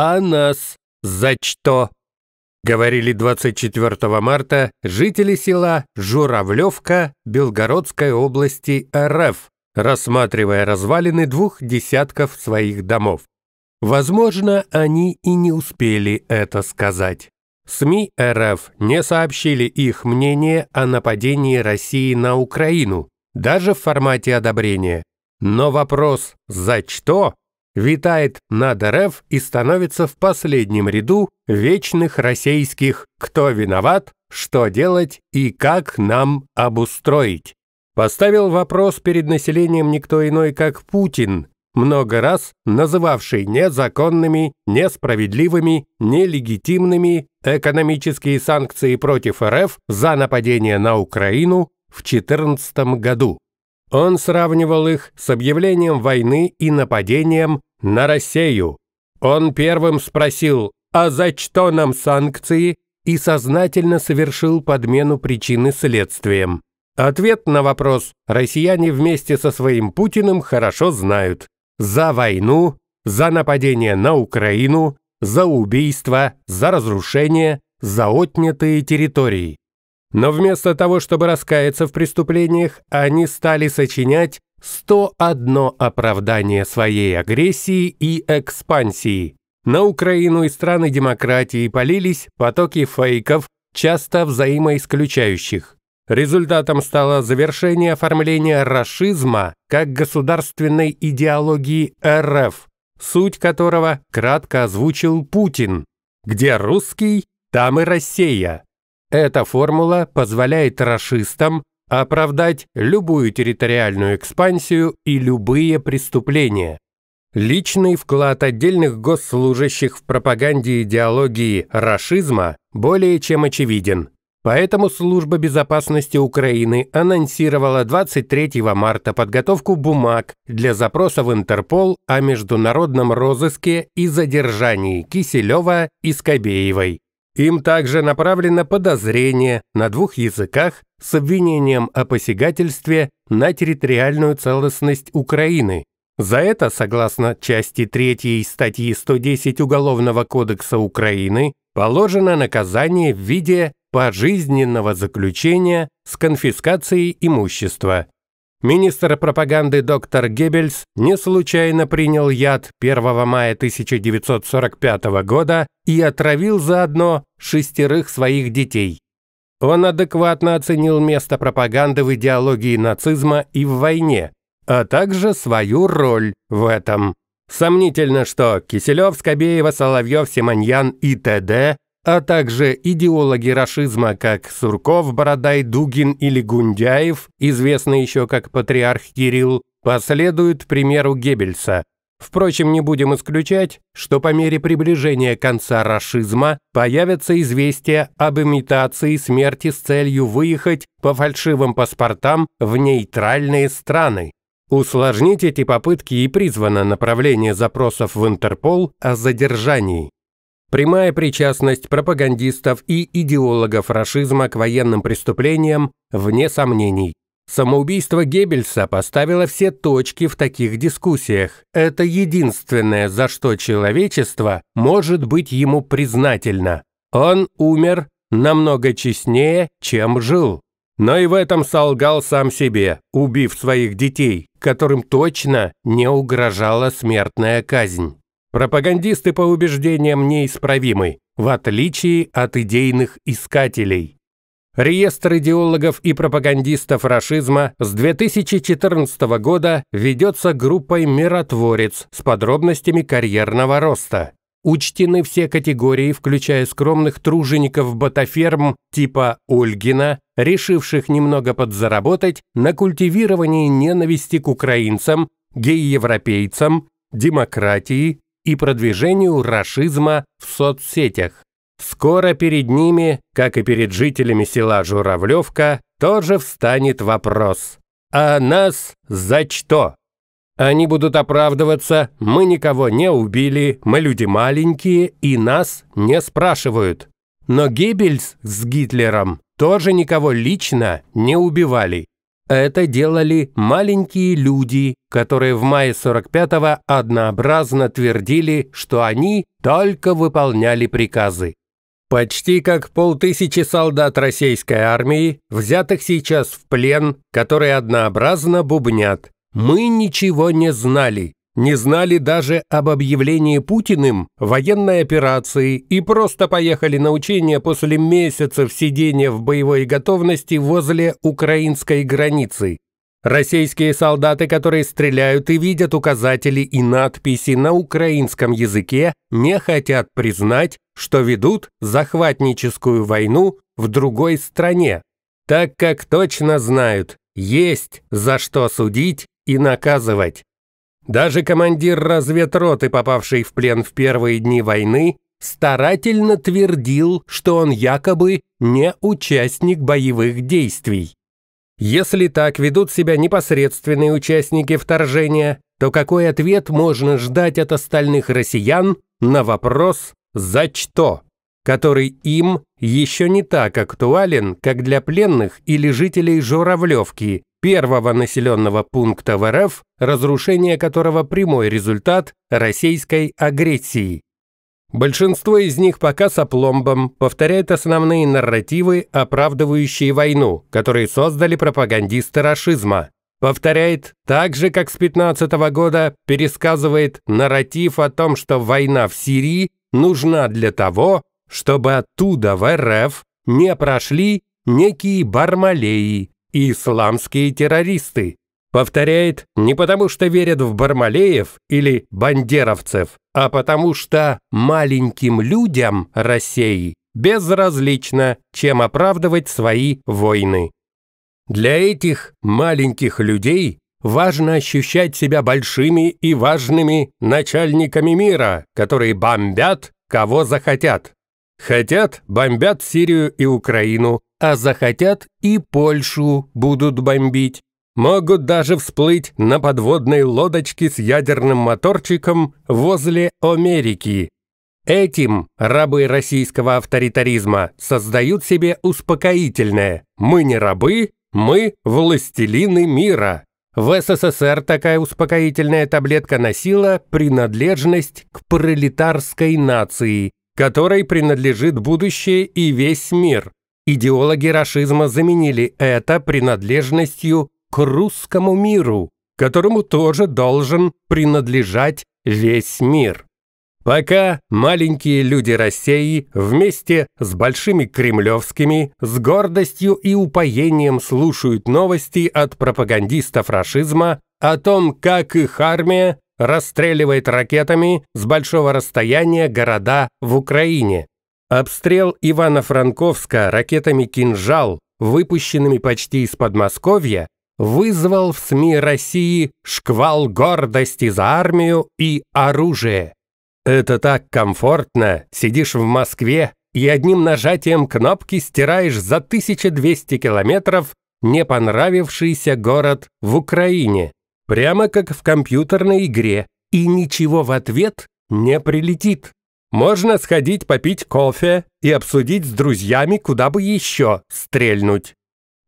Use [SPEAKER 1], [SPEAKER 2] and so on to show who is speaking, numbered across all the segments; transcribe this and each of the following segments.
[SPEAKER 1] «А нас за что?» Говорили 24 марта жители села Журавлевка Белгородской области РФ, рассматривая развалины двух десятков своих домов. Возможно, они и не успели это сказать. СМИ РФ не сообщили их мнение о нападении России на Украину, даже в формате одобрения. Но вопрос «за что?» витает над РФ и становится в последнем ряду вечных российских «Кто виноват?», «Что делать?» и «Как нам обустроить?». Поставил вопрос перед населением никто иной, как Путин, много раз называвший незаконными, несправедливыми, нелегитимными экономические санкции против РФ за нападение на Украину в 2014 году. Он сравнивал их с объявлением войны и нападением на Россию. Он первым спросил, а за что нам санкции, и сознательно совершил подмену причины следствием. Ответ на вопрос россияне вместе со своим Путиным хорошо знают. За войну, за нападение на Украину, за убийство, за разрушение, за отнятые территории. Но вместо того, чтобы раскаяться в преступлениях, они стали сочинять 101 оправдание своей агрессии и экспансии. На Украину и страны демократии полились потоки фейков, часто взаимоисключающих. Результатом стало завершение оформления расизма как государственной идеологии РФ, суть которого кратко озвучил Путин. Где русский, там и Россия. Эта формула позволяет расистам оправдать любую территориальную экспансию и любые преступления. Личный вклад отдельных госслужащих в пропаганде идеологии расизма более чем очевиден. Поэтому Служба безопасности Украины анонсировала 23 марта подготовку бумаг для запроса в Интерпол о международном розыске и задержании Киселева и Скобеевой. Им также направлено подозрение на двух языках с обвинением о посягательстве на территориальную целостность Украины. За это, согласно части 3 статьи 110 Уголовного кодекса Украины, положено наказание в виде пожизненного заключения с конфискацией имущества. Министр пропаганды доктор Геббельс не случайно принял яд 1 мая 1945 года и отравил заодно шестерых своих детей. Он адекватно оценил место пропаганды в идеологии нацизма и в войне, а также свою роль в этом. Сомнительно, что Киселев, Скобеева, Соловьев, Симоньян и т.д а также идеологи расизма, как Сурков, Бородай, Дугин или Гундяев, известный еще как патриарх Кирилл, последуют примеру Геббельса. Впрочем, не будем исключать, что по мере приближения конца расизма появятся известия об имитации смерти с целью выехать по фальшивым паспортам в нейтральные страны. Усложнить эти попытки и призвано направление запросов в Интерпол о задержании прямая причастность пропагандистов и идеологов рашизма к военным преступлениям вне сомнений. Самоубийство Геббельса поставило все точки в таких дискуссиях. Это единственное, за что человечество может быть ему признательно. Он умер намного честнее, чем жил. Но и в этом солгал сам себе, убив своих детей, которым точно не угрожала смертная казнь. Пропагандисты по убеждениям неисправимы, в отличие от идейных искателей. Реестр идеологов и пропагандистов расизма с 2014 года ведется группой «Миротворец» с подробностями карьерного роста. Учтены все категории, включая скромных тружеников-ботаферм типа Ольгина, решивших немного подзаработать на культивировании ненависти к украинцам, гей-европейцам, демократии, и продвижению рашизма в соцсетях. Скоро перед ними, как и перед жителями села Журавлевка, тоже встанет вопрос. А нас за что? Они будут оправдываться, мы никого не убили, мы люди маленькие и нас не спрашивают. Но Геббельс с Гитлером тоже никого лично не убивали. Это делали маленькие люди, которые в мае 45-го однообразно твердили, что они только выполняли приказы. Почти как полтысячи солдат российской армии, взятых сейчас в плен, которые однообразно бубнят. Мы ничего не знали, не знали даже об объявлении Путиным военной операции и просто поехали на учения после месяцев сидения в боевой готовности возле украинской границы. Российские солдаты, которые стреляют и видят указатели и надписи на украинском языке, не хотят признать, что ведут захватническую войну в другой стране, так как точно знают, есть за что судить и наказывать. Даже командир разведроты, попавший в плен в первые дни войны, старательно твердил, что он якобы не участник боевых действий. Если так ведут себя непосредственные участники вторжения, то какой ответ можно ждать от остальных россиян на вопрос «За что?», который им еще не так актуален, как для пленных или жителей Журавлевки, первого населенного пункта в РФ, разрушение которого прямой результат российской агрессии. Большинство из них пока с опломбом повторяет основные нарративы, оправдывающие войну, которые создали пропагандисты расизма. Повторяет, так же как с 15 года пересказывает нарратив о том, что война в Сирии нужна для того, чтобы оттуда в РФ не прошли некие бармалеи, «Исламские террористы». Повторяет, не потому что верят в бармалеев или бандеровцев, а потому что маленьким людям России безразлично, чем оправдывать свои войны. Для этих маленьких людей важно ощущать себя большими и важными начальниками мира, которые бомбят, кого захотят. Хотят, бомбят Сирию и Украину, а захотят и Польшу будут бомбить. Могут даже всплыть на подводной лодочке с ядерным моторчиком возле Америки. Этим рабы российского авторитаризма создают себе успокоительное «мы не рабы, мы властелины мира». В СССР такая успокоительная таблетка носила принадлежность к пролетарской нации, которой принадлежит будущее и весь мир. Идеологи расизма заменили это принадлежностью к русскому миру, которому тоже должен принадлежать весь мир. Пока маленькие люди России вместе с большими кремлевскими с гордостью и упоением слушают новости от пропагандистов расизма о том, как их армия расстреливает ракетами с большого расстояния города в Украине. Обстрел Ивано-Франковска ракетами «Кинжал», выпущенными почти из Подмосковья, вызвал в СМИ России шквал гордости за армию и оружие. Это так комфортно, сидишь в Москве и одним нажатием кнопки стираешь за 1200 километров не понравившийся город в Украине. Прямо как в компьютерной игре. И ничего в ответ не прилетит. Можно сходить попить кофе и обсудить с друзьями, куда бы еще стрельнуть.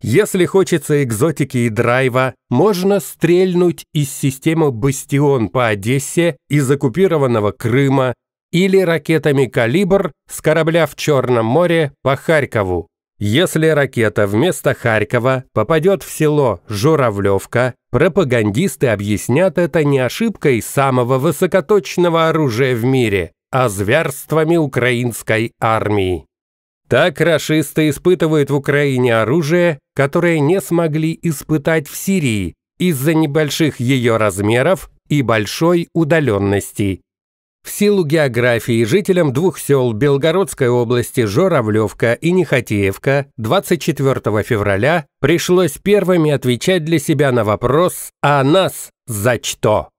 [SPEAKER 1] Если хочется экзотики и драйва, можно стрельнуть из системы «Бастион» по Одессе из оккупированного Крыма или ракетами «Калибр» с корабля в Черном море по Харькову. Если ракета вместо Харькова попадет в село Журавлевка, пропагандисты объяснят это не ошибкой самого высокоточного оружия в мире, а зверствами украинской армии. Так рашисты испытывают в Украине оружие, которое не смогли испытать в Сирии из-за небольших ее размеров и большой удаленности. В силу географии жителям двух сел Белгородской области Журавлевка и Нехотеевка 24 февраля пришлось первыми отвечать для себя на вопрос «А нас за что?».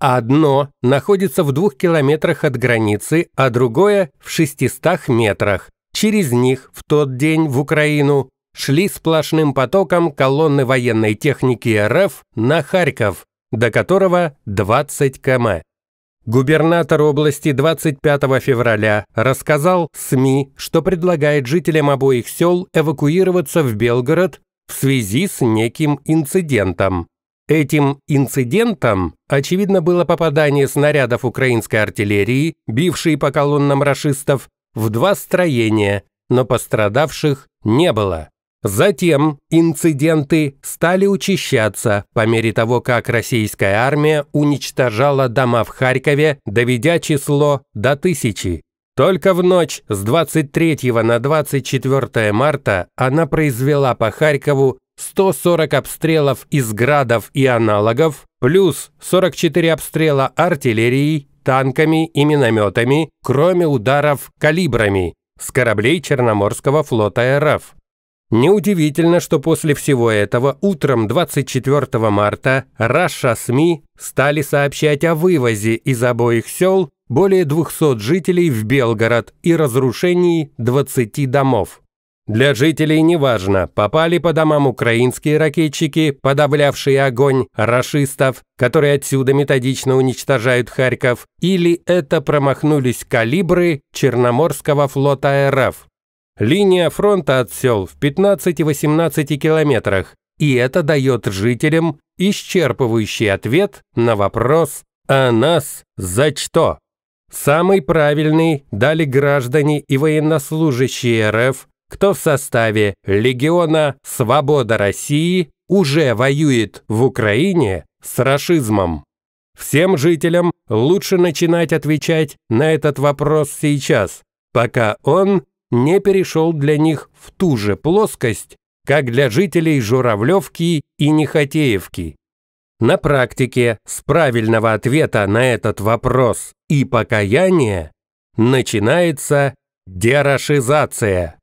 [SPEAKER 1] Одно находится в двух километрах от границы, а другое в 600 метрах. Через них в тот день в Украину шли сплошным потоком колонны военной техники РФ на Харьков, до которого 20 км. Губернатор области 25 февраля рассказал СМИ, что предлагает жителям обоих сел эвакуироваться в Белгород в связи с неким инцидентом. Этим инцидентом, очевидно, было попадание снарядов украинской артиллерии, бившей по колоннам рашистов, в два строения, но пострадавших не было. Затем инциденты стали учащаться по мере того, как российская армия уничтожала дома в Харькове, доведя число до тысячи. Только в ночь с 23 на 24 марта она произвела по Харькову 140 обстрелов из градов и аналогов, плюс 44 обстрела артиллерией, танками и минометами, кроме ударов калибрами с кораблей Черноморского флота РФ. Неудивительно, что после всего этого утром 24 марта Раша СМИ стали сообщать о вывозе из обоих сел более 200 жителей в Белгород и разрушении 20 домов. Для жителей неважно, попали по домам украинские ракетчики, подавлявшие огонь рашистов, которые отсюда методично уничтожают Харьков, или это промахнулись калибры Черноморского флота РФ. Линия фронта от сел в 15-18 километрах, и это дает жителям исчерпывающий ответ на вопрос «А нас за что?». Самый правильный дали граждане и военнослужащие РФ, кто в составе легиона «Свобода России» уже воюет в Украине с расизмом. Всем жителям лучше начинать отвечать на этот вопрос сейчас, пока он не перешел для них в ту же плоскость, как для жителей Журавлевки и Нехотеевки. На практике с правильного ответа на этот вопрос и покаяния начинается дерашизация.